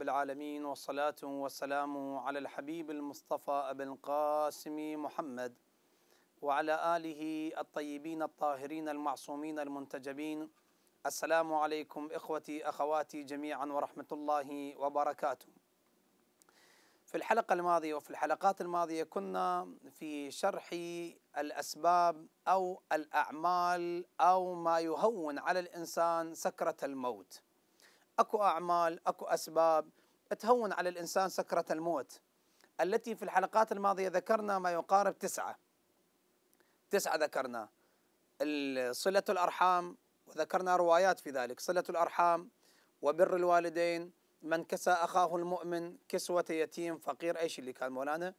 رب العالمين والصلاة والسلام على الحبيب المصطفى أبي القاسم محمد وعلى آله الطيبين الطاهرين المعصومين المنتجبين السلام عليكم إخوتي أخواتي جميعا ورحمة الله وبركاته في الحلقة الماضية وفي الحلقات الماضية كنا في شرح الأسباب أو الأعمال أو ما يهون على الإنسان سكرة الموت اكو اعمال اكو اسباب تهون على الانسان سكره الموت التي في الحلقات الماضيه ذكرنا ما يقارب تسعه تسعه ذكرنا صله الارحام وذكرنا روايات في ذلك صله الارحام وبر الوالدين من كسى اخاه المؤمن كسوه يتيم فقير ايش اللي كان مولانا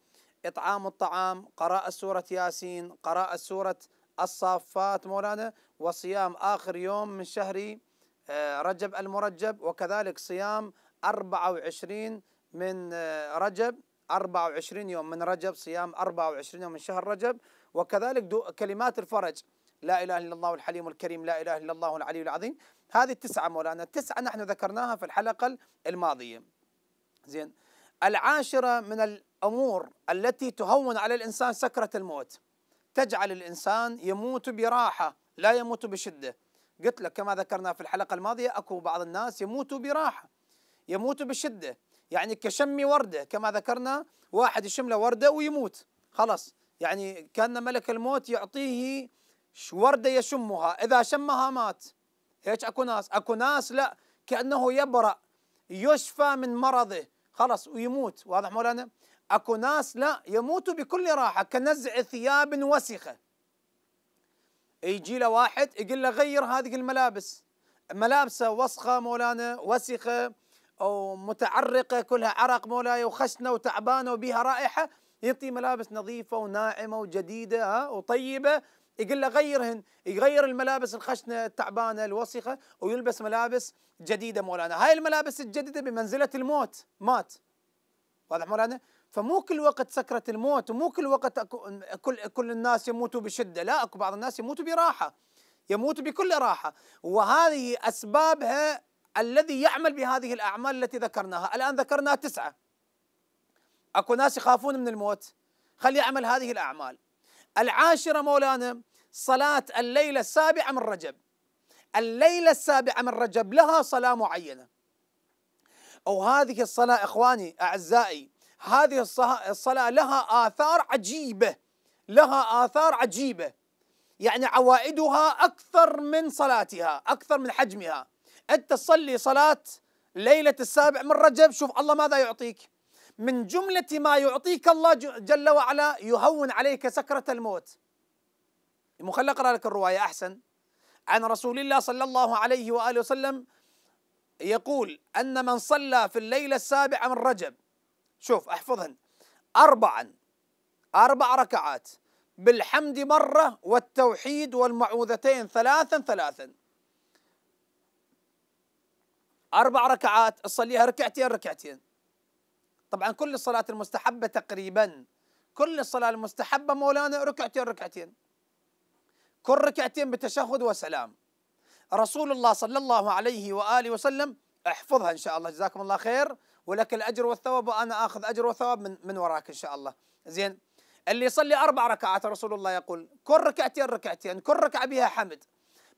اطعام الطعام قراءه سوره ياسين قراءه سوره الصافات مولانا وصيام اخر يوم من شهر آه، رجب المرجب وكذلك صيام 24 من آه، رجب 24 يوم من رجب صيام 24 يوم من شهر رجب وكذلك كلمات الفرج لا إله إلا الله الحليم الكريم لا إله إلا الله العلي العظيم هذه التسعة مولانا التسعة نحن ذكرناها في الحلقة الماضية زين العاشرة من الأمور التي تهون على الإنسان سكرة الموت تجعل الإنسان يموت براحة لا يموت بشدة قلت لك كما ذكرنا في الحلقه الماضيه اكو بعض الناس يموتوا براحه يموتوا بشده يعني كشم ورده كما ذكرنا واحد يشم له ورده ويموت خلاص يعني كان ملك الموت يعطيه ورده يشمها اذا شمها مات هيك اكو ناس اكو ناس لا كانه يبرأ يشفى من مرضه خلاص ويموت واضح مولانا اكو ناس لا يموت بكل راحه كنزع ثياب وسخه يجي له واحد يقول له غير هذه الملابس ملابسه وسخه مولانا وسخه او متعرقه كلها عرق مولاي وخشنه وتعبانه وبها رائحه يعطي ملابس نظيفه وناعمه وجديده ها وطيبه يقول له غيرهن يغير الملابس الخشنه التعبانه الوسخه ويلبس ملابس جديده مولانا هاي الملابس الجديده بمنزله الموت مات واضح مولانا فمو كل وقت سكرة الموت ومو كل وقت كل كل الناس يموتوا بشدة لا اكو بعض الناس يموتوا براحة يموتوا بكل راحة وهذه أسبابها الذي يعمل بهذه الأعمال التي ذكرناها الآن ذكرنا تسعة أكو ناس يخافون من الموت خلي يعمل هذه الأعمال العاشرة مولانا صلاة الليلة السابعة من رجب الليلة السابعة من رجب لها صلاة معينة وهذه الصلاة إخواني أعزائي هذه الصلاة لها آثار عجيبة لها آثار عجيبة يعني عوائدها أكثر من صلاتها أكثر من حجمها أنت تصلي صلاة ليلة السابع من رجب شوف الله ماذا يعطيك من جملة ما يعطيك الله جل وعلا يهون عليك سكرة الموت خل أقرأ لك الرواية أحسن عن رسول الله صلى الله عليه وآله وسلم يقول أن من صلى في الليلة السابعة من رجب شوف احفظهن أربعا أربع ركعات بالحمد مرة والتوحيد والمعوذتين ثلاثا ثلاثا أربع ركعات تصليها ركعتين ركعتين طبعا كل الصلاة المستحبة تقريبا كل الصلاة المستحبة مولانا ركعتين ركعتين كل ركعتين بتشهد وسلام رسول الله صلى الله عليه وآله وسلم احفظها إن شاء الله جزاكم الله خير ولك الاجر والثواب وانا اخذ اجر وثواب من من وراك ان شاء الله زين اللي يصلي اربع ركعات رسول الله يقول كل ركعتين ركعتين كل ركعه بها حمد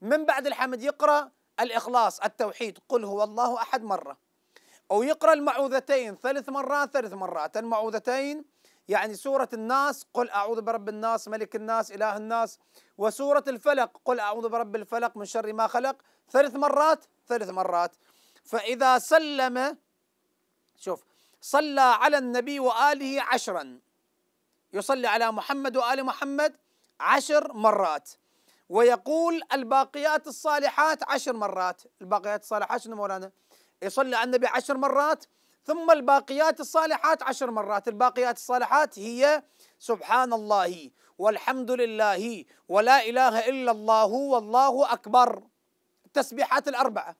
من بعد الحمد يقرا الاخلاص التوحيد قل هو الله احد مره او يقرا المعوذتين ثلاث مرات ثلاث مرات المعوذتين يعني سوره الناس قل اعوذ برب الناس ملك الناس اله الناس وسوره الفلق قل اعوذ برب الفلق من شر ما خلق ثلاث مرات ثلاث مرات فاذا سلم شوف صلى على النبي وآله عشرا يصلي على محمد وآل محمد عشر مرات ويقول الباقيات الصالحات عشر مرات الباقيات الصالحات شنو مولانا يصلي على النبي عشر مرات ثم الباقيات الصالحات عشر مرات الباقيات الصالحات هي سبحان الله والحمد لله ولا إله إلا الله والله أكبر التسبيحات الأربعة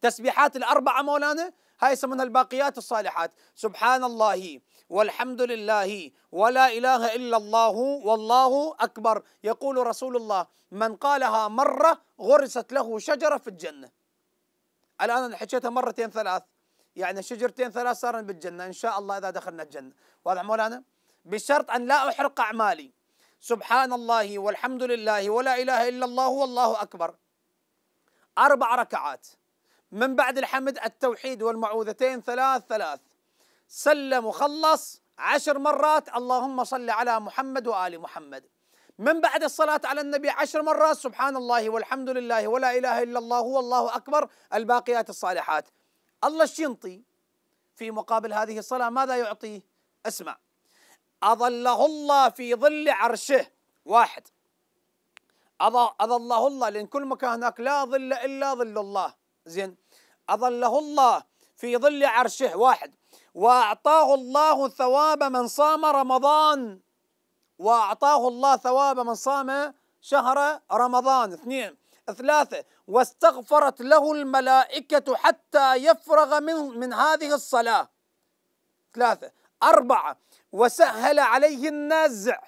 تسبيحات الأربعة مولانا هاي يسمونها الباقيات الصالحات سبحان الله والحمد لله ولا إله إلا الله والله أكبر يقول رسول الله من قالها مرة غرست له شجرة في الجنة الآن أنا حكيتها مرتين ثلاث يعني شجرتين ثلاث صارن بالجنة إن شاء الله إذا دخلنا الجنة واضح مولانا بشرط أن لا أحرق أعمالي سبحان الله والحمد لله ولا إله إلا الله والله أكبر أربع ركعات من بعد الحمد التوحيد والمعوذتين ثلاث ثلاث سلم وخلص عشر مرات اللهم صل على محمد وآل محمد من بعد الصلاة على النبي عشر مرات سبحان الله والحمد لله ولا إله إلا الله والله أكبر الباقيات الصالحات الله الشنطي في مقابل هذه الصلاة ماذا يعطيه اسمع أظله الله في ظل عرشه واحد أظله الله لأن كل مكان هناك لا ظل إلا ظل الله زين أظله الله في ظل عرشه واحد وأعطاه الله ثواب من صام رمضان وأعطاه الله ثواب من صام شهر رمضان اثنين ثلاثة واستغفرت له الملائكة حتى يفرغ من من هذه الصلاة ثلاثة أربعة وسهل عليه النازع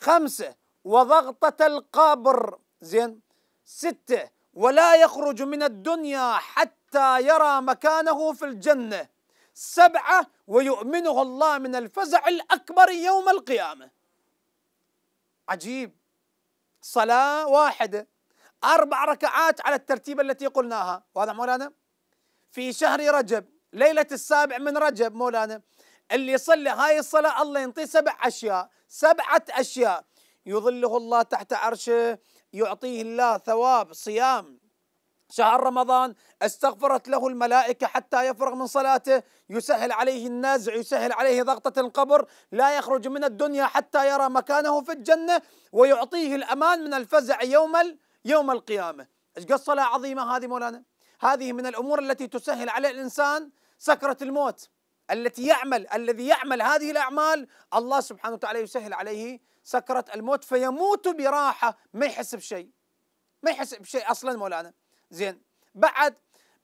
خمسة وضغطة القبر زين ستة ولا يخرج من الدنيا حتى يرى مكانه في الجنة سبعة ويؤمنه الله من الفزع الأكبر يوم القيامة عجيب صلاة واحدة أربع ركعات على الترتيب التي قلناها واضح مولانا في شهر رجب ليلة السابع من رجب مولانا اللي يصلي هاي الصلاة الله ينطيه سبع أشياء سبعة أشياء يظله الله تحت عرشه يعطيه الله ثواب صيام شهر رمضان استغفرت له الملائكة حتى يفرغ من صلاته يسهل عليه النازع يسهل عليه ضغطة القبر لا يخرج من الدنيا حتى يرى مكانه في الجنة ويعطيه الأمان من الفزع يوم يوم القيامة ايش قصة عظيمة هذه مولانا هذه من الأمور التي تسهل على الإنسان سكرة الموت التي يعمل الذي يعمل هذه الأعمال الله سبحانه وتعالى يسهل عليه سكرة الموت فيموت براحة ما يحس بشيء ما يحس بشيء أصلا مولانا زين بعد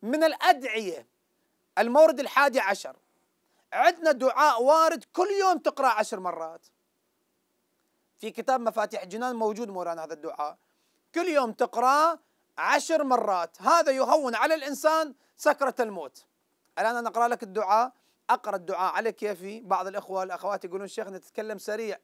من الأدعية المورد الحادي عشر عندنا دعاء وارد كل يوم تقرأ عشر مرات في كتاب مفاتيح الجنان موجود مولانا هذا الدعاء كل يوم تقرأ عشر مرات هذا يهون على الإنسان سكرة الموت الآن أنا أقرأ لك الدعاء اقرا الدعاء على كيفي بعض الاخوه الاخوات يقولون شيخنا تتكلم سريع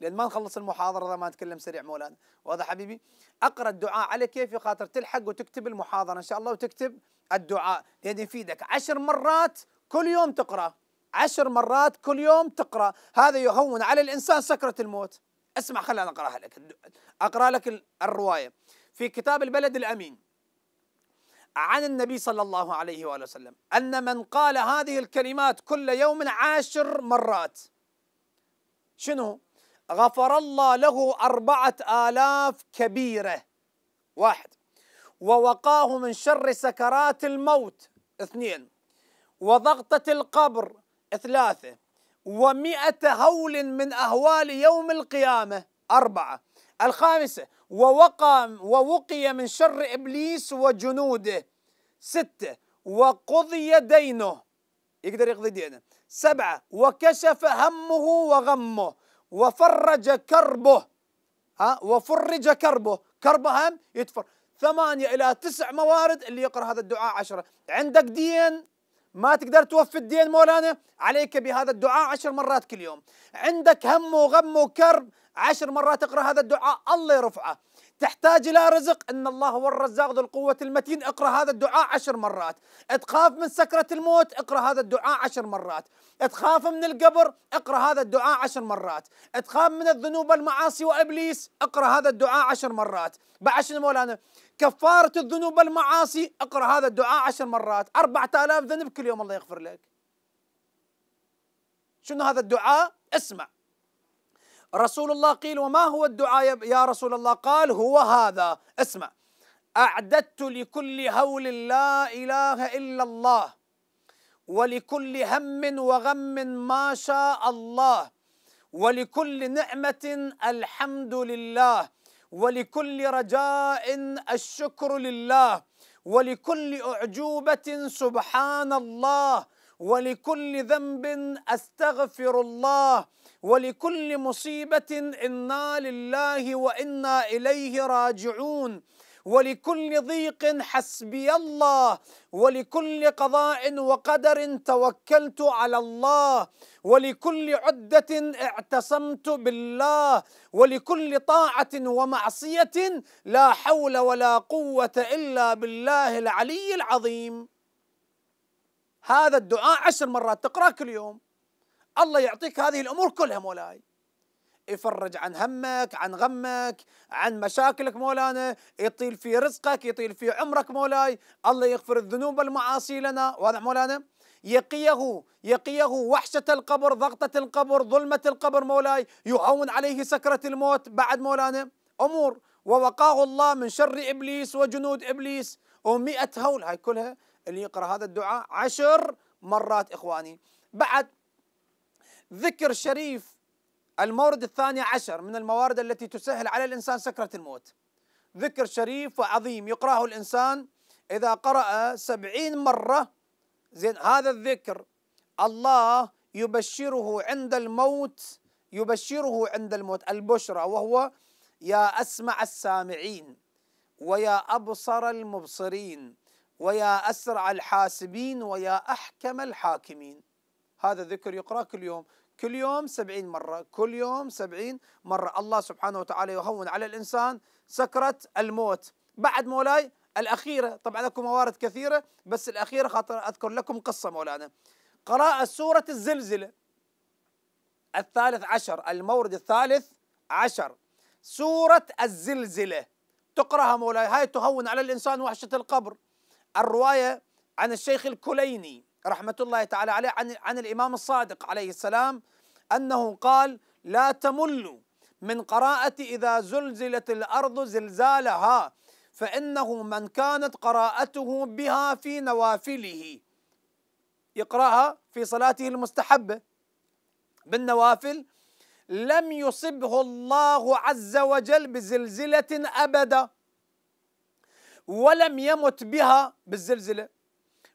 لان ما نخلص المحاضره اذا ما نتكلم سريع مولانا واضح حبيبي اقرا الدعاء على كيفي خاطر تلحق وتكتب المحاضره ان شاء الله وتكتب الدعاء لان يفيدك عشر مرات كل يوم تقرا عشر مرات كل يوم تقرا هذا يهون على الانسان سكره الموت اسمع خلينا اقراها لك اقرا لك الروايه في كتاب البلد الامين عن النبي صلى الله عليه وآله وسلم أن من قال هذه الكلمات كل يوم عشر مرات شنو؟ غفر الله له أربعة آلاف كبيرة واحد ووقاه من شر سكرات الموت اثنين وضغطة القبر ثلاثة ومئة هول من أهوال يوم القيامة أربعة الخامسة ووقى ووقي من شر إبليس وجنوده ستة وقضي دينه يقدر يقضي دينه سبعة وكشف همه وغمه وفرج كربه ها وفرج كربه كربه هم يتفر ثمانية إلى تسع موارد اللي يقرأ هذا الدعاء عشرة عندك دين ما تقدر توفي الدين مولانا عليك بهذا الدعاء عشر مرات كل يوم عندك هم وغم وكرب عشر مرات اقرأ هذا الدعاء الله يرفعه تحتاج إلى رزق إن الله هو الرزاق ذو القوة المتين اقرأ هذا الدعاء عشر مرات تخاف من سكرة الموت اقرأ هذا الدعاء عشر مرات تخاف من القبر اقرأ هذا الدعاء عشر مرات تخاف من الذنوب المعاصي وإبليس اقرأ هذا الدعاء عشر مرات بعشر مولانا كفارة الذنوب المعاصي اقرأ هذا الدعاء عشر مرات أربعة آلاف ذنب كل يوم الله يغفر لك شنو هذا الدعاء اسمع رسول الله قيل وما هو الدعاء يا رسول الله قال هو هذا اسمع أعددت لكل هول لا إله إلا الله ولكل هم وغم ما شاء الله ولكل نعمة الحمد لله ولكل رجاء الشكر لله ولكل أعجوبة سبحان الله ولكل ذنب أستغفر الله ولكل مصيبة إنا لله وإنا إليه راجعون ولكل ضيق حسبي الله ولكل قضاء وقدر توكلت على الله ولكل عدة اعتصمت بالله ولكل طاعة ومعصية لا حول ولا قوة إلا بالله العلي العظيم هذا الدعاء عشر مرات تقرأ كل يوم الله يعطيك هذه الامور كلها مولاي يفرج عن همك عن غمك عن مشاكلك مولانا يطيل في رزقك يطيل في عمرك مولاي الله يغفر الذنوب والمعاصي لنا واضح مولانا يقيه يقيه وحشة القبر ضغطة القبر ظلمة القبر مولاي يهون عليه سكرة الموت بعد مولانا أمور ووقاه الله من شر إبليس وجنود إبليس ومئة هول هاي كلها اللي يقرأ هذا الدعاء عشر مرات إخواني بعد ذكر شريف المورد الثاني عشر من الموارد التي تسهل على الإنسان سكرة الموت ذكر شريف وعظيم يقرأه الإنسان إذا قرأ سبعين مرة زين هذا الذكر الله يبشره عند الموت يبشره عند الموت البشرى وهو يا أسمع السامعين ويا أبصر المبصرين ويا أسرع الحاسبين ويا أحكم الحاكمين هذا ذكر يقرأ كل يوم كل يوم سبعين مرة كل يوم سبعين مرة الله سبحانه وتعالى يهون على الإنسان سكرة الموت بعد مولاي الأخيرة طبعا لكم موارد كثيرة بس الأخيرة خاطر أذكر لكم قصة مولانا قراءة سورة الزلزلة الثالث عشر المورد الثالث عشر سورة الزلزلة تقرأها مولاي هاي تهون على الإنسان وحشة القبر الرواية عن الشيخ الكليني رحمة الله تعالى عليه عن, عن الإمام الصادق عليه السلام أنه قال لا تملوا من قراءة إذا زلزلت الأرض زلزالها فإنه من كانت قراءته بها في نوافله يقرأها في صلاته المستحبة بالنوافل لم يصبه الله عز وجل بزلزلة أبدا ولم يمت بها بالزلزلة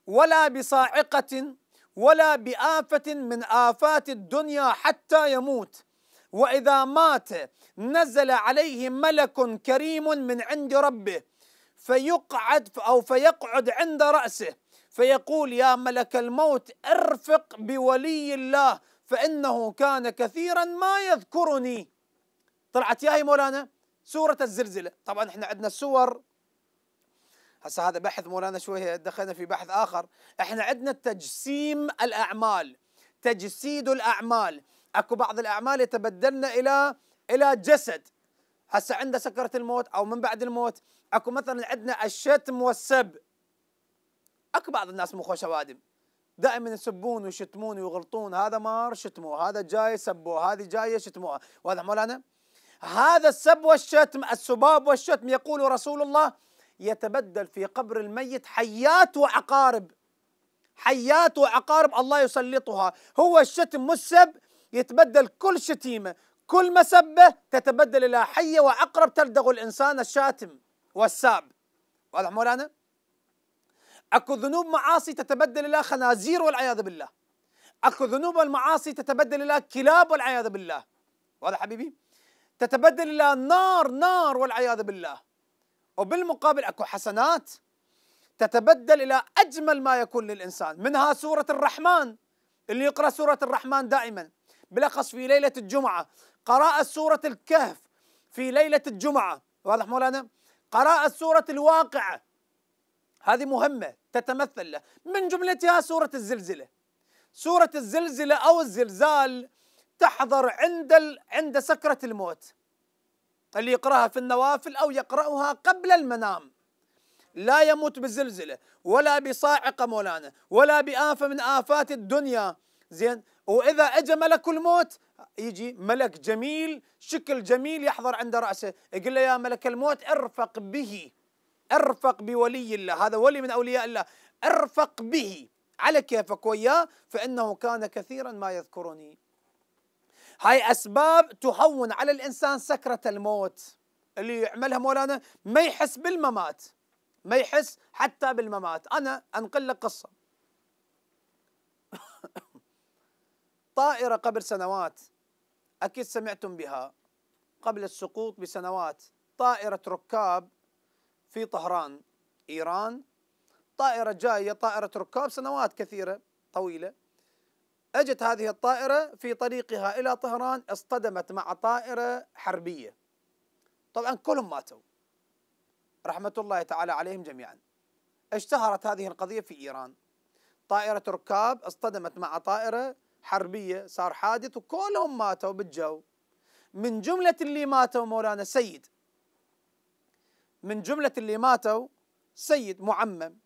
ولا بصاعقة ولا بآفة من آفات الدنيا حتى يموت وإذا مات نزل عليه ملك كريم من عند ربه فيقعد أو فيقعد عند رأسه فيقول يا ملك الموت ارفق بولي الله فإنه كان كثيرا ما يذكرني طلعت يا هي مولانا سورة الزلزلة طبعا احنا عندنا السور هسه هذا بحث مولانا شويه دخلنا في بحث اخر احنا عندنا تجسيم الاعمال تجسيد الاعمال اكو بعض الاعمال يتبدلنا الى الى جسد هسه عند سكره الموت او من بعد الموت اكو مثلا عندنا الشتم والسب اكو بعض الناس مو خوش اوادم دائما يسبون ويشتمون ويغلطون هذا مار شتموه هذا جاي سبوه هذه جايه شتموها واضح مولانا هذا السب والشتم السباب والشتم يقول رسول الله يتبدل في قبر الميت حيات وعقارب حيات وعقارب الله يسلطها هو الشتم مسب يتبدل كل شتيمة كل مسبة تتبدل إلى حية وعقرب تلدغ الإنسان الشاتم والساب واضح مولانا؟ اكو ذنوب معاصي تتبدل الى خنازير والعياذ بالله اكو ذنوب المعاصي تتبدل الى كلاب والعياذ بالله واضح حبيبي تتبدل الى نار نار والعياذ بالله وبالمقابل اكو حسنات تتبدل الى اجمل ما يكون للانسان منها سوره الرحمن اللي يقرا سوره الرحمن دائما بالاخص في ليله الجمعه قراءه سوره الكهف في ليله الجمعه واضح مولانا قراءه سوره الواقعه هذه مهمه تتمثل له من جملتها سوره الزلزله سوره الزلزله او الزلزال تحضر عند ال... عند سكره الموت اللي يقراها في النوافل أو يقرأها قبل المنام لا يموت بزلزلة ولا بصاعقة مولانا ولا بآفة من آفات الدنيا زين وإذا أجى ملك الموت يجي ملك جميل شكل جميل يحضر عند رأسه يقول له يا ملك الموت ارفق به ارفق بولي الله هذا ولي من أولياء الله ارفق به على كيفك وياه فإنه كان كثيرا ما يذكرني هاي أسباب تهون على الإنسان سكرة الموت اللي يعملها مولانا ما يحس بالممات ما يحس حتى بالممات أنا أنقل لك قصة طائرة قبل سنوات أكيد سمعتم بها قبل السقوط بسنوات طائرة ركاب في طهران إيران طائرة جاية طائرة ركاب سنوات كثيرة طويلة أجت هذه الطائرة في طريقها إلى طهران اصطدمت مع طائرة حربية طبعا كلهم ماتوا رحمة الله تعالى عليهم جميعا اشتهرت هذه القضية في إيران طائرة ركاب اصطدمت مع طائرة حربية صار حادث وكلهم ماتوا بالجو من جملة اللي ماتوا مولانا سيد من جملة اللي ماتوا سيد معمم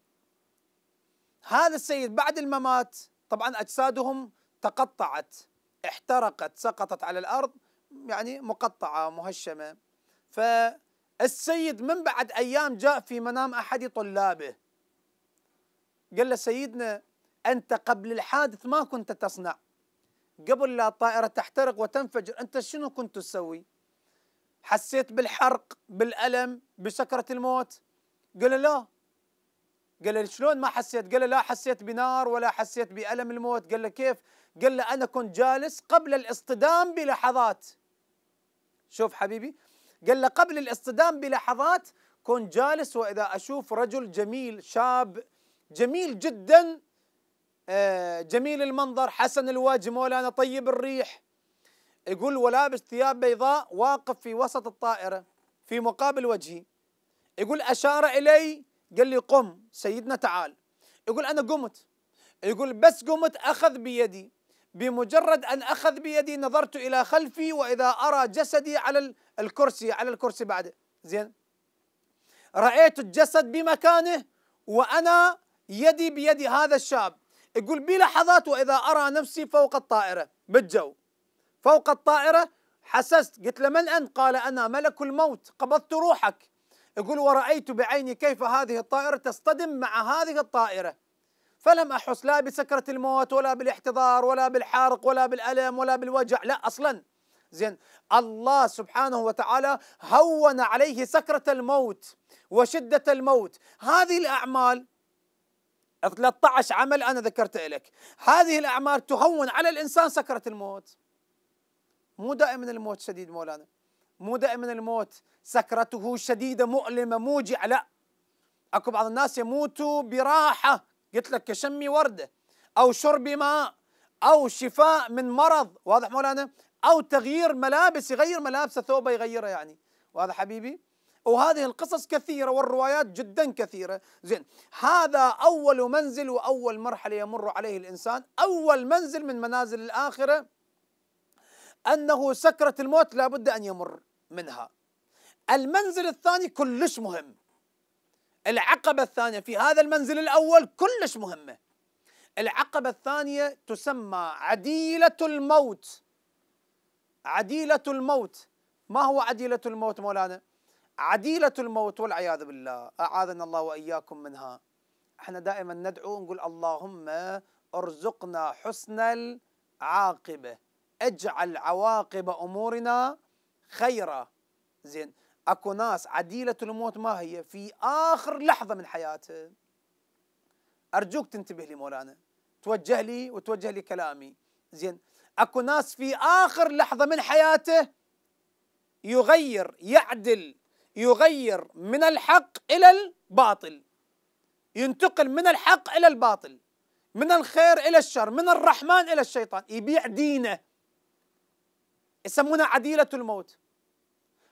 هذا السيد بعد الممات طبعا أجسادهم تقطعت احترقت سقطت على الأرض يعني مقطعة مهشمة فالسيد من بعد أيام جاء في منام أحد طلابه قال له سيدنا أنت قبل الحادث ما كنت تصنع قبل لا الطائرة تحترق وتنفجر أنت شنو كنت تسوي حسيت بالحرق بالألم بسكرة الموت قال له لا قال له شلون ما حسيت قال له لا حسيت بنار ولا حسيت بألم الموت قال له كيف قال له أنا كنت جالس قبل الاصطدام بلحظات شوف حبيبي قال له قبل الاصطدام بلحظات كنت جالس وإذا أشوف رجل جميل شاب جميل جدا آه، جميل المنظر حسن الوجه مولانا طيب الريح يقول ولابس ثياب بيضاء واقف في وسط الطائرة في مقابل وجهي يقول أشار إلي قال لي قم سيدنا تعال يقول أنا قمت يقول بس قمت أخذ بيدي بمجرد أن أخذ بيدي نظرت إلى خلفي وإذا أرى جسدي على الكرسي على الكرسي بعد زين رأيت الجسد بمكانه وأنا يدي بيد هذا الشاب يقول بلحظات وإذا أرى نفسي فوق الطائرة بالجو فوق الطائرة حسست قلت له من أنت قال أنا ملك الموت قبضت روحك يقول ورأيت بعيني كيف هذه الطائرة تصطدم مع هذه الطائرة فلم أحس لا بسكرة الموت ولا بالاحتضار ولا بالحرق ولا بالألم ولا بالوجع لا أصلا زين الله سبحانه وتعالى هون عليه سكرة الموت وشدة الموت هذه الأعمال 13 عمل أنا ذكرت لك هذه الأعمال تهون على الإنسان سكرة الموت مو دائما الموت شديد مولانا مو دائما الموت سكرته شديده مؤلمه موجعه لا اكو بعض الناس يموتوا براحه قلت لك كشمي ورده او شرب ماء او شفاء من مرض واضح مولانا او تغيير ملابس يغير ملابسه ثوبه يغيره يعني واضح حبيبي وهذه القصص كثيرة والروايات جدا كثيرة زين هذا أول منزل وأول مرحلة يمر عليه الإنسان أول منزل من منازل الآخرة أنه سكرة الموت لا بد أن يمر منها المنزل الثاني كلش مهم العقبة الثانية في هذا المنزل الأول كلش مهمة العقبة الثانية تسمى عديلة الموت عديلة الموت ما هو عديلة الموت مولانا؟ عديلة الموت والعياذ بالله أعاذنا الله وإياكم منها احنا دائما ندعو نقول اللهم ارزقنا حسن العاقبة اجعل عواقب أمورنا خيرة زين اكو ناس عديلة الموت ما هي في اخر لحظة من حياته ارجوك تنتبه لي مولانا توجه لي وتوجه لي كلامي زين اكو ناس في اخر لحظة من حياته يغير يعدل يغير من الحق الى الباطل ينتقل من الحق الى الباطل من الخير الى الشر من الرحمن الى الشيطان يبيع دينه يسمونه عديلة الموت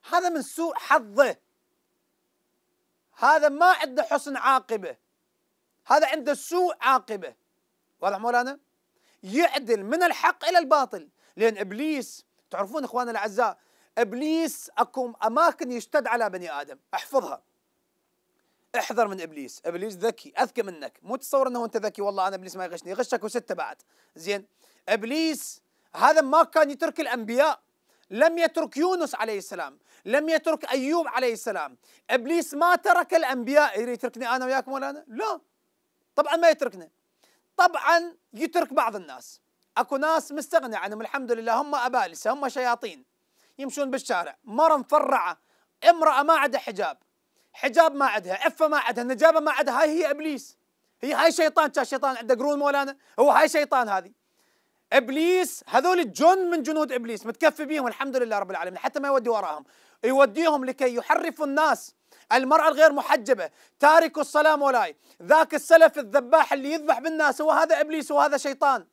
هذا من سوء حظه هذا ما عنده حسن عاقبه هذا عنده سوء عاقبه واضح مولانا يعدل من الحق الى الباطل لان ابليس تعرفون اخواننا الاعزاء ابليس اكو اماكن يشتد على بني ادم احفظها احذر من ابليس ابليس ذكي اذكى منك مو تصور انه انت ذكي والله انا ابليس ما يغشني يغشك وسته بعد زين ابليس هذا ما كان يترك الانبياء لم يترك يونس عليه السلام لم يترك أيوب عليه السلام إبليس ما ترك الأنبياء يتركني أنا وياكم ولا أنا لا طبعا ما يتركنا طبعا يترك بعض الناس اكو ناس مستغني عنهم الحمد لله هم ابالسه هم شياطين يمشون بالشارع مره مفرعه امراه ما عندها حجاب حجاب ما عندها عفه ما عندها نجابه ما عندها هاي هي ابليس هي هاي شيطان كان شيطان عنده قرون مولانا هو هاي شيطان هذه ابليس هذول الجن من جنود ابليس متكفي بيهم الحمد لله رب العالمين حتى ما يودي وراهم يوديهم لكي يحرفوا الناس المرأة الغير محجبة تارك الصلاة مولاي ذاك السلف الذباح اللي يذبح بالناس هو هذا إبليس وهذا شيطان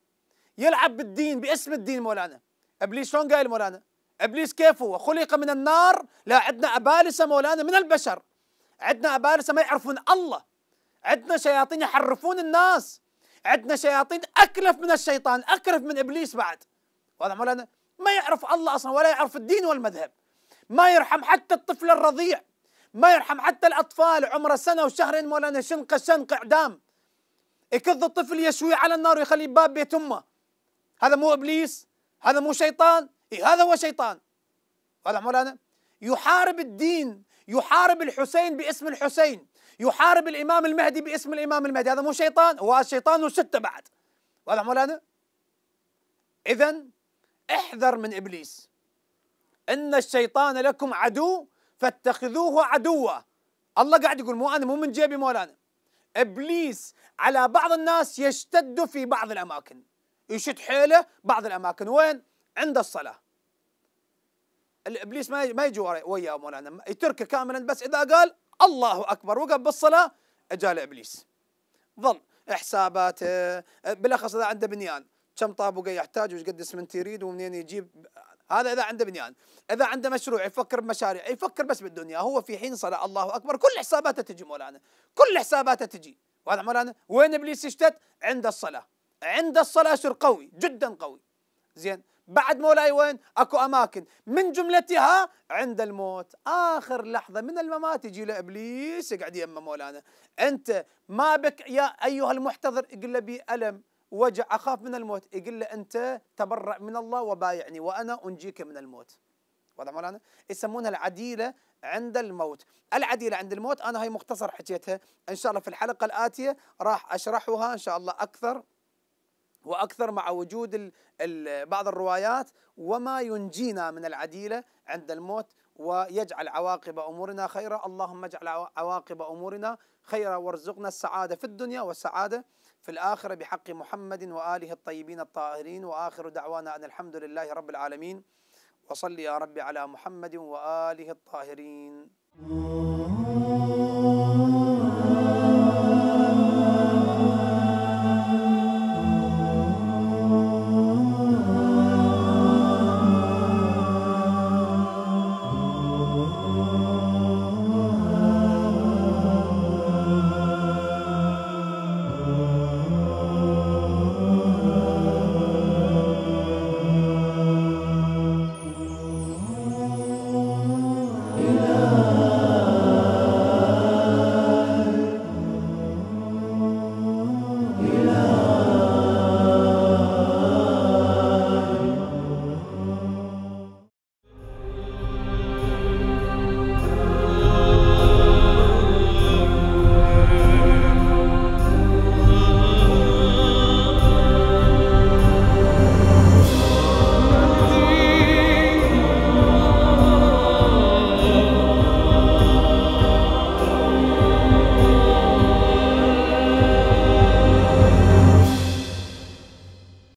يلعب بالدين باسم الدين مولانا إبليس شلون قايل مولانا إبليس كيف هو خلق من النار لا عندنا أبالسة مولانا من البشر عندنا أبالسة ما يعرفون الله عندنا شياطين يحرفون الناس عندنا شياطين اكلف من الشيطان اكلف من ابليس بعد وهذا مولانا ما يعرف الله اصلا ولا يعرف الدين والمذهب ما يرحم حتى الطفل الرضيع ما يرحم حتى الاطفال عمره سنه وشهرين مولانا شنقه شنق اعدام يكذ الطفل يشوي على النار ويخليه باب بيت امه هذا مو ابليس هذا مو شيطان إيه هذا هو شيطان هذا مولانا يحارب الدين يحارب الحسين باسم الحسين يحارب الامام المهدي باسم الامام المهدي هذا مو شيطان هو الشيطان وسته بعد واضح مولانا اذا احذر من ابليس ان الشيطان لكم عدو فاتخذوه عدوا الله قاعد يقول مو انا مو من جيبي مولانا ابليس على بعض الناس يشتد في بعض الاماكن يشد حيله بعض الاماكن وين عند الصلاه الابليس ما يجي وياه مولانا يتركه كاملا بس اذا قال الله اكبر وقف بالصلاه اجاله ابليس ظل حساباته بالاخص اذا عنده بنيان كم طابقه يحتاج وش قد اسمنت يريد ومنين يجيب هذا اذا عنده بنيان اذا عنده مشروع يفكر بمشاريع يفكر بس بالدنيا هو في حين صلاه الله اكبر كل حساباته تجي مولانا كل حساباته تجي واضح مولانا وين ابليس يشتت عند الصلاه عند الصلاه شر قوي جدا قوي زين بعد مولاي وين اكو اماكن من جملتها عند الموت اخر لحظه من الممات يجي له ابليس يقعد يم مولانا انت ما بك يا ايها المحتضر يقول له بي الم وجع اخاف من الموت يقول له انت تبرأ من الله وبايعني وانا انجيك من الموت واضح مولانا يسمونها العديله عند الموت العديلة عند الموت أنا هاي مختصر حكيتها إن شاء الله في الحلقة الآتية راح أشرحها إن شاء الله أكثر واكثر مع وجود بعض الروايات وما ينجينا من العديله عند الموت ويجعل عواقب امورنا خيرا، اللهم اجعل عواقب امورنا خيرا وارزقنا السعاده في الدنيا والسعاده في الاخره بحق محمد واله الطيبين الطاهرين واخر دعوانا ان الحمد لله رب العالمين وصل يا رب على محمد واله الطاهرين.